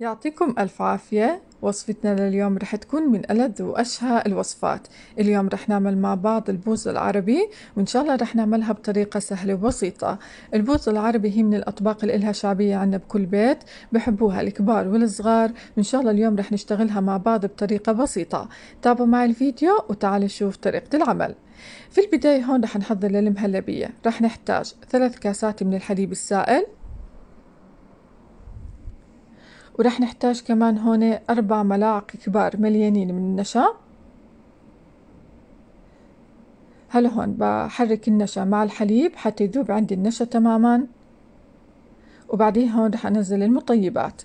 يعطيكم ألف عافية وصفتنا لليوم رح تكون من ألذ وأشهى الوصفات اليوم رح نعمل مع بعض البوز العربي وإن شاء الله رح نعملها بطريقة سهلة وبسيطة البوز العربي هي من الأطباق اللي إلها شعبية عنا بكل بيت بحبوها الكبار والصغار وإن شاء الله اليوم رح نشتغلها مع بعض بطريقة بسيطة تابعوا معي الفيديو وتعالوا شوف طريقة العمل في البداية هون رح نحضر للمهلبية رح نحتاج ثلاث كاسات من الحليب السائل وراح نحتاج كمان هون أربع ملاعق كبار مليانين من النشا هلا هون بحرك النشا مع الحليب حتى يذوب عندي النشا تماما وبعدين هون رح أنزل المطيبات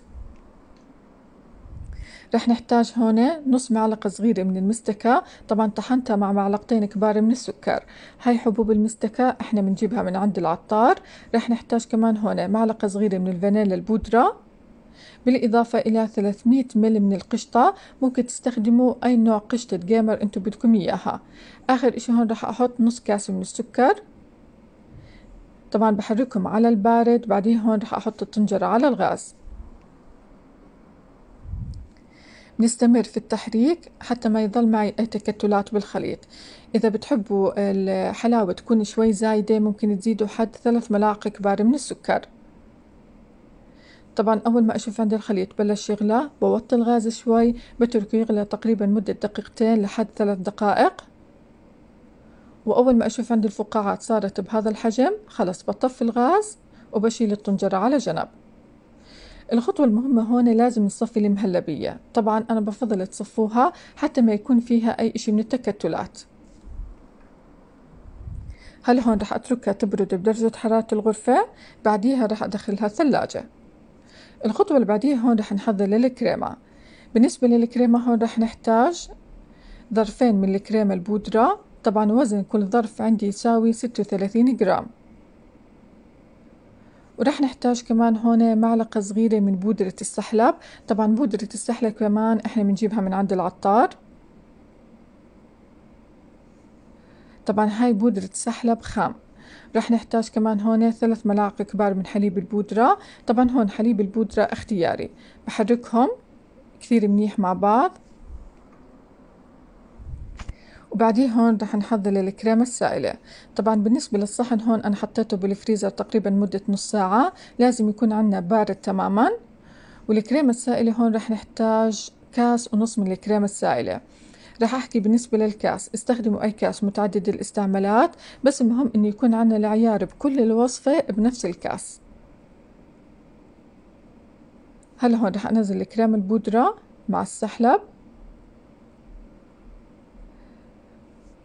رح نحتاج هون نص معلقة صغيرة من المستكة طبعا طحنتها مع معلقتين كبار من السكر هاي حبوب المستكة احنا بنجيبها من عند العطار رح نحتاج كمان هون معلقة صغيرة من الفانيلا البودرة بالإضافة إلى 300 مل من القشطة ممكن تستخدموا أي نوع قشطة جامر أنتم بدكم إياها آخر إشي هون راح أحط نص كاسة من السكر طبعا بحركهم على البارد بعدين هون راح أحط الطنجرة على الغاز نستمر في التحريك حتى ما يضل معي أي تكتلات بالخليط إذا بتحبوا الحلاوة تكون شوي زايدة ممكن تزيدوا حد ثلاث ملاعق كبار من السكر طبعا أول ما أشوف عندي الخليط بلش يغلى بوطي الغاز شوي بتركه يغلى تقريبا مدة دقيقتين لحد ثلاث دقائق وأول ما أشوف عندي الفقاعات صارت بهذا الحجم خلص بطفي الغاز وبشيل الطنجرة على جنب الخطوة المهمة هون لازم نصفي المهلبية طبعا أنا بفضل تصفوها حتى ما يكون فيها أي إشي من التكتلات هل هون رح أتركها تبرد بدرجة حرارة الغرفة بعديها رح أدخلها الثلاجة الخطوة اللي بعديها هون رح نحضر للكريمة بالنسبة للكريمة هون رح نحتاج ظرفين من الكريمة البودرة طبعا وزن كل ظرف عندي يساوي ستة وثلاثين جرام ورح نحتاج كمان هون معلقة صغيرة من بودرة السحلب طبعا بودرة السحلب كمان احنا بنجيبها من عند العطار طبعا هاي بودرة سحلب خام راح نحتاج كمان هون ثلاث ملاعق كبار من حليب البودرة طبعا هون حليب البودرة اختياري بحركهم كثير منيح مع بعض وبعديه هون رح نحضر الكريمة السائلة طبعا بالنسبة للصحن هون أنا حطيته بالفريزر تقريبا مدة نص ساعة لازم يكون عندنا بارد تماما والكريمة السائلة هون رح نحتاج كاس ونص من الكريمة السائلة رح أحكي بالنسبة للكاس استخدموا أي كاس متعدد الاستعمالات بس المهم إنه يكون عنا العيار بكل الوصفة بنفس الكاس هلا هون رح أنزل الكريم البودرة مع السحلب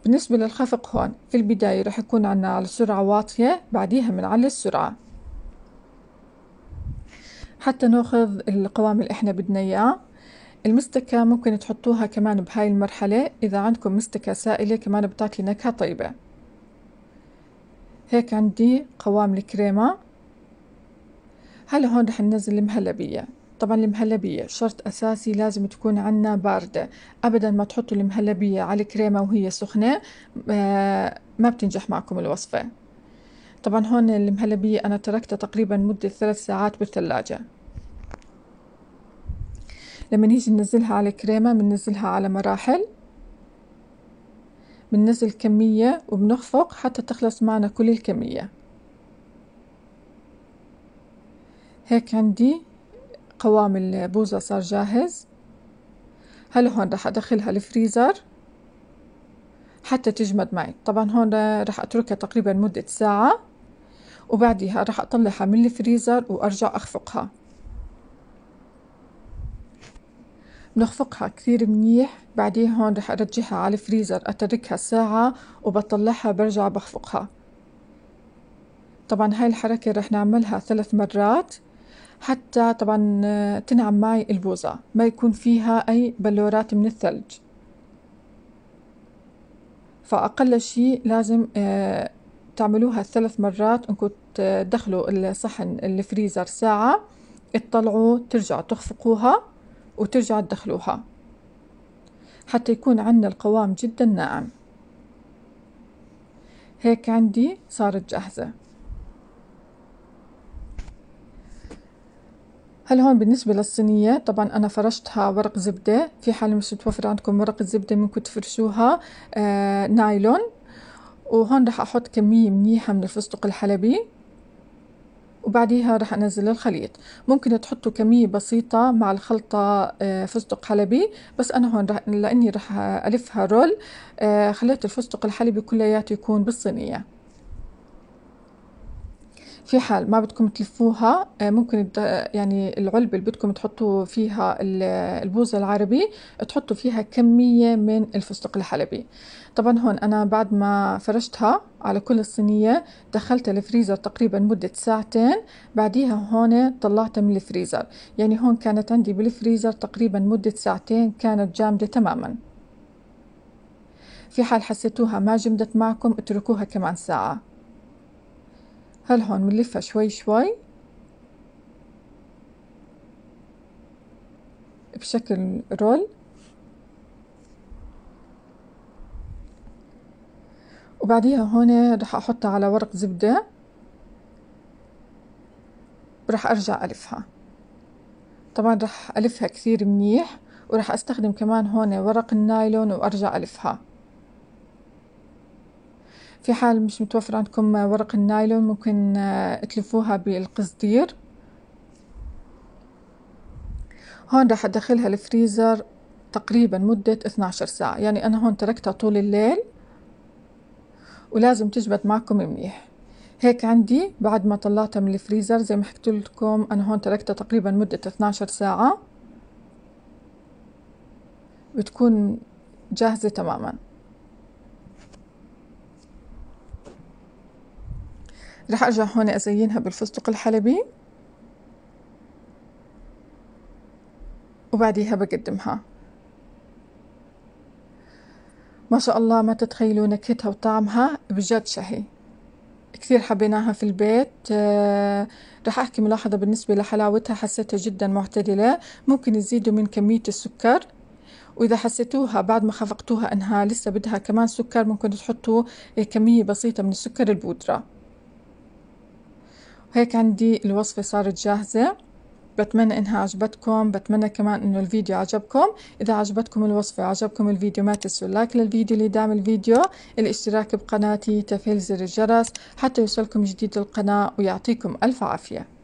بالنسبة للخفق هون في البداية رح يكون عنا على سرعة واطية بعديها بنعلي السرعة حتى ناخذ القوام اللي احنا بدنا اياه المستكة ممكن تحطوها كمان بهاي المرحلة إذا عندكم مستكة سائلة كمان بتعطي نكهة طيبة هيك عندي قوام الكريمة هلا هون رح ننزل المهلبية طبعا المهلبية شرط أساسي لازم تكون عنا باردة أبدا ما تحطوا المهلبية على الكريمة وهي سخنة آه، ما بتنجح معكم الوصفة طبعا هون المهلبية أنا تركتها تقريبا مدة ثلاث ساعات بالثلاجة لما نيجي ننزلها على كريمة بننزلها على مراحل بننزل كمية وبنخفق حتى تخلص معنا كل الكمية هيك عندي قوام البوزة صار جاهز هلا هون راح أدخلها الفريزر حتى تجمد معي طبعا هون راح أتركها تقريبا مدة ساعة وبعدها راح أطلعها من الفريزر وأرجع أخفقها بنخفقها كتير منيح بعدين هون رح ارجعها على الفريزر اتركها ساعة وبطلعها برجع بخفقها طبعا هاي الحركة رح نعملها ثلاث مرات حتى طبعا آه، تنعم معي البوزة ما يكون فيها أي بلورات من الثلج فأقل شيء لازم آه، تعملوها ثلاث مرات انكم تدخلوا الصحن الفريزر ساعة تطلعوا ترجعوا تخفقوها وترجع تدخلوها حتى يكون عندنا القوام جدا ناعم هيك عندي صارت جاهزة هل هون بالنسبة للصينية طبعا أنا فرشتها ورق زبدة في حال مش متوفر عندكم ورق زبدة ممكن تفرشوها آه نايلون وهون راح أحط كمية منيحة من الفستق الحلبي وبعديها رح انزل الخليط ممكن تحطوا كميه بسيطه مع الخلطه آه، فستق حلبي بس انا هون رح لاني رح الفها رول آه، خليت الفستق الحلبي كلياته يكون بالصينيه في حال ما بدكم تلفوها آه، ممكن يعني العلبة اللي بدكم تحطوا فيها البوز العربي تحطوا فيها كمية من الفستق الحلبي طبعا هون أنا بعد ما فرشتها على كل الصينية دخلتها الفريزر تقريبا مدة ساعتين بعديها هون طلعتها من الفريزر يعني هون كانت عندي بالفريزر تقريبا مدة ساعتين كانت جامدة تماما في حال حسيتوها ما جمدت معكم اتركوها كمان ساعة هل هون بنلفها شوي شوي بشكل رول وبعديها هون رح أحطها على ورق زبدة ورح أرجع ألفها طبعا رح ألفها كثير منيح ورح أستخدم كمان هون ورق النايلون وأرجع ألفها في حال مش متوفر عندكم ورق النايلون ممكن آه، تلفوها بالقصدير هون راح ادخلها الفريزر تقريبا مدة 12 ساعة يعني انا هون تركتها طول الليل ولازم تجبد معكم منيح هيك عندي بعد ما طلعتها من الفريزر زي ما حكيت لكم انا هون تركتها تقريبا مدة 12 ساعة بتكون جاهزة تماما رح أرجع هون أزينها بالفستق الحلبي وبعديها بقدمها ما شاء الله ما تتخيلوا نكهتها وطعمها بجد شهي كثير حبيناها في البيت آه، رح أحكي ملاحظة بالنسبة لحلاوتها حسيتها جدا معتدلة ممكن تزيدوا من كمية السكر وإذا حسيتوها بعد ما خفقتوها أنها لسه بدها كمان سكر ممكن تحطوا كمية بسيطة من السكر البودرة وهيك عندي الوصفة صارت جاهزة بتمنى انها عجبتكم بتمنى كمان انه الفيديو عجبكم اذا عجبتكم الوصفة عجبكم الفيديو ما تنسوا اللايك للفيديو اللي دعم الفيديو الاشتراك بقناتي تفعيل زر الجرس حتى يوصلكم جديد القناة ويعطيكم الف عافية